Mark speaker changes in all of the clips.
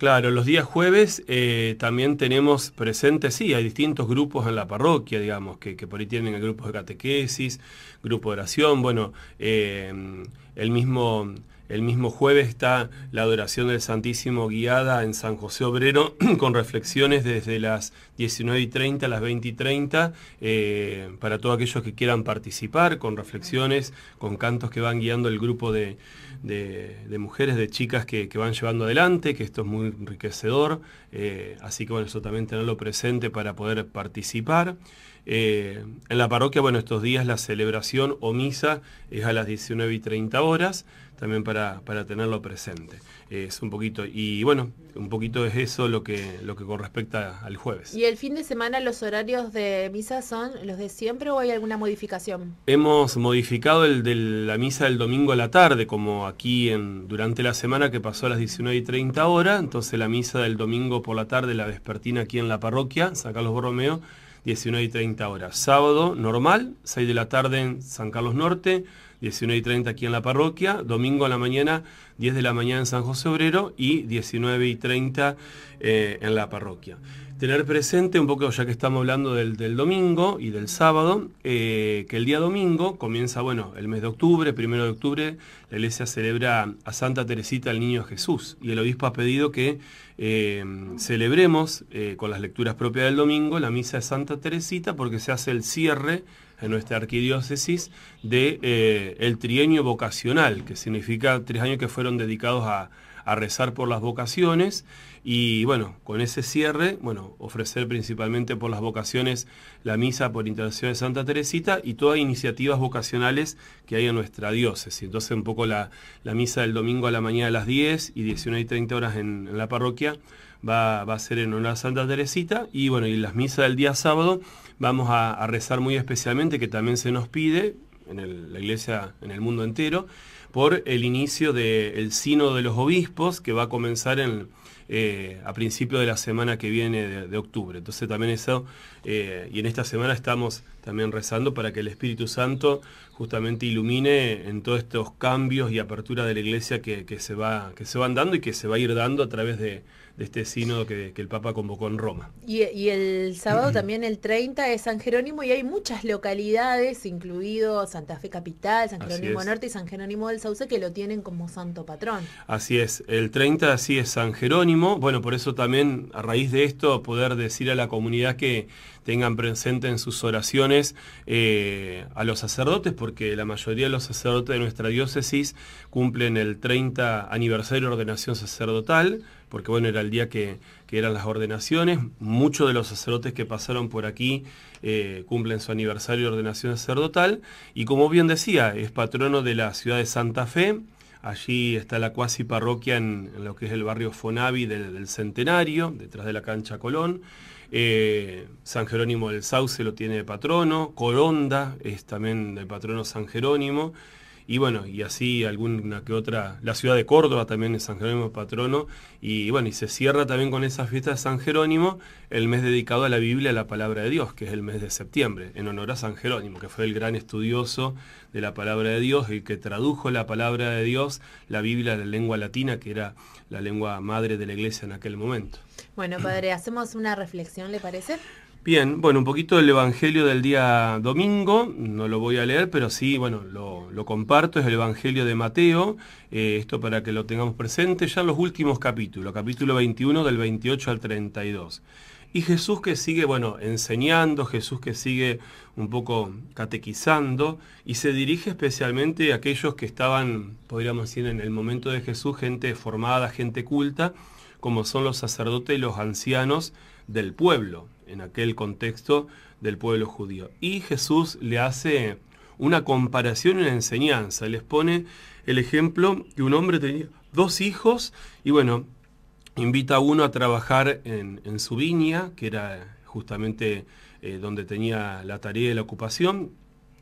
Speaker 1: Claro, los días jueves eh, también tenemos presentes, sí, hay distintos grupos en la parroquia, digamos, que, por ahí tienen el grupo de catequesis, grupo de oración, bueno, eh, el mismo el mismo jueves está la adoración del Santísimo guiada en San José Obrero con reflexiones desde las 19 y 30 a las 20 y 30 eh, para todos aquellos que quieran participar con reflexiones, con cantos que van guiando el grupo de, mujeres, de chicas que, van llevando adelante, que esto es muy enriquecedor. Eh, así que bueno, eso también tenerlo presente para poder participar. Eh, en la parroquia, bueno, estos días la celebración o misa es a las 19 y 30 horas también para, para tenerlo presente. Es un poquito, y bueno, un poquito es eso lo que, lo que al jueves.
Speaker 2: ¿Y el fin de semana los horarios de misa son los de siempre o hay alguna modificación?
Speaker 1: Hemos modificado el de la misa del domingo a la tarde, como aquí en, durante la semana que pasó a las 19 y 30 horas, entonces la misa del domingo por la tarde, la vespertina aquí en la parroquia, San Carlos Borromeo, 19 y 30 horas. Sábado normal, 6 de la tarde en San Carlos Norte, 19 y 30 aquí en la parroquia, domingo a la mañana, 10 de la mañana en San José Obrero y 19 y 30 eh, en la parroquia. Tener presente un poco, ya que estamos hablando del, domingo y del sábado, eh, que el día domingo comienza, bueno, el mes de octubre, primero de octubre, la iglesia celebra a Santa Teresita, el Niño Jesús, y el obispo ha pedido que eh, celebremos con las lecturas propias del domingo la misa de Santa Teresita porque se hace el cierre en nuestra arquidiócesis de eh, el trienio vocacional, que significa tres años que fueron dedicados a, rezar por las vocaciones y bueno, con ese cierre, bueno, ofrecer principalmente por las vocaciones la misa por intercesión de Santa Teresita y todas iniciativas vocacionales que hay en nuestra diócesis. Entonces un poco la, misa del domingo a la mañana a las 10 y 19 y 30 horas en la parroquia va, a ser en una Santa Teresita. Y bueno, y las misas del día sábado vamos a, rezar muy especialmente, que también se nos pide en la iglesia, en el mundo entero, por el inicio del sino de los obispos que va a comenzar en, eh, a principio de la semana que viene de, octubre. Entonces también eso, eh, y en esta semana estamos también rezando para que el Espíritu Santo justamente ilumine en todos estos cambios y apertura de la iglesia que se, va, que se van dando y que se va a ir dando a través de, de este sínodo que, el Papa convocó en Roma.
Speaker 2: Y, y el sábado también, el 30, es San Jerónimo y hay muchas localidades, incluido Santa Fe Capital, San Jerónimo Norte y San Jerónimo del Sauce, que lo tienen como santo patrón.
Speaker 1: Así es, el 30 así es San Jerónimo. Bueno, por eso también a raíz de esto poder decir a la comunidad que tengan presente en sus oraciones eh, a los sacerdotes, porque la mayoría de los sacerdotes de nuestra diócesis cumplen el 30 aniversario de ordenación sacerdotal, porque bueno, era el día que, eran las ordenaciones. Muchos de los sacerdotes que pasaron por aquí eh, cumplen su aniversario de ordenación sacerdotal. Y como bien decía, es patrono de la ciudad de Santa Fe Allí está la cuasi parroquia en, lo que es el barrio Fonavi del, Centenario, detrás de la cancha Colón. Eh, San Jerónimo del Sauce lo tiene de patrono, Coronda es también de patrono San Jerónimo y bueno, y así alguna que otra, la ciudad de Córdoba también es San Jerónimo patrono, y bueno, y se cierra también con esa fiesta de San Jerónimo el mes dedicado a la Biblia, a la palabra de Dios, que es el mes de septiembre, en honor a San Jerónimo, que fue el gran estudioso de la palabra de Dios, el que tradujo la palabra de Dios, la Biblia, la lengua latina, que era la lengua madre de la iglesia en aquel momento.
Speaker 2: Bueno, padre, hacemos una reflexión, ¿le parece?
Speaker 1: Bien, bueno, un poquito del Evangelio del día domingo, no lo voy a leer, pero sí, bueno, lo, comparto, es el Evangelio de Mateo, eh, esto para que lo tengamos presente, ya en los últimos capítulos, capítulo 21 del 28 al 32. Y Jesús que sigue, bueno, enseñando, Jesús que sigue un poco catequizando y se dirige especialmente a aquellos que estaban, podríamos decir, en el momento de Jesús, gente formada, gente culta, como son los sacerdotes y los ancianos del pueblo, en aquel contexto del pueblo judío. Y Jesús le hace una comparación en la enseñanza, les pone el ejemplo que un hombre tenía dos hijos y bueno, invita a uno a trabajar en, su viña, que era justamente eh, donde tenía la tarea de la ocupación,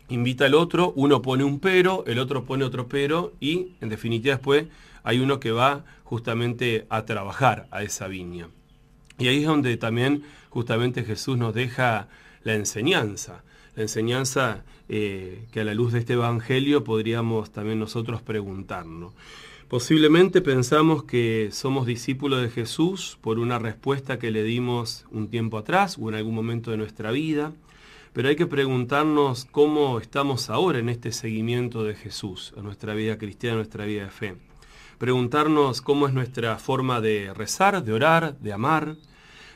Speaker 1: invita al otro, uno pone un pero, el otro pone otro pero y en definitiva después hay uno que va justamente a trabajar a esa viña. Y ahí es donde también justamente Jesús nos deja la enseñanza, la enseñanza eh, que a la luz de este Evangelio podríamos también nosotros preguntarnos. Posiblemente pensamos que somos discípulos de Jesús por una respuesta que le dimos un tiempo atrás o en algún momento de nuestra vida, pero hay que preguntarnos cómo estamos ahora en este seguimiento de Jesús, a nuestra vida cristiana, a nuestra vida de fe preguntarnos cómo es nuestra forma de rezar, de orar, de amar,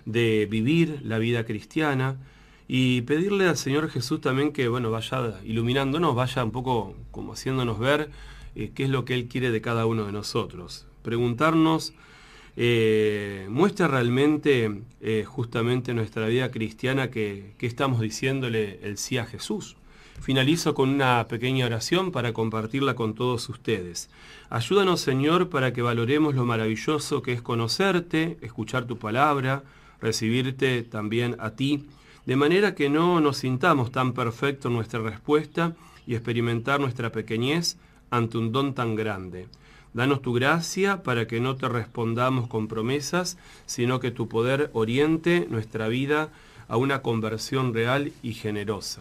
Speaker 1: de vivir la vida cristiana y pedirle al Señor Jesús también que bueno, vaya iluminándonos, vaya un poco como haciéndonos ver eh, qué es lo que Él quiere de cada uno de nosotros. Preguntarnos, eh, muestra realmente eh, justamente nuestra vida cristiana que, que estamos diciéndole el sí a Jesús. Finalizo con una pequeña oración para compartirla con todos ustedes. Ayúdanos, Señor, para que valoremos lo maravilloso que es conocerte, escuchar tu palabra, recibirte también a ti, de manera que no nos sintamos tan perfectos en nuestra respuesta y experimentar nuestra pequeñez ante un don tan grande. Danos tu gracia para que no te respondamos con promesas, sino que tu poder oriente nuestra vida a una conversión real y generosa.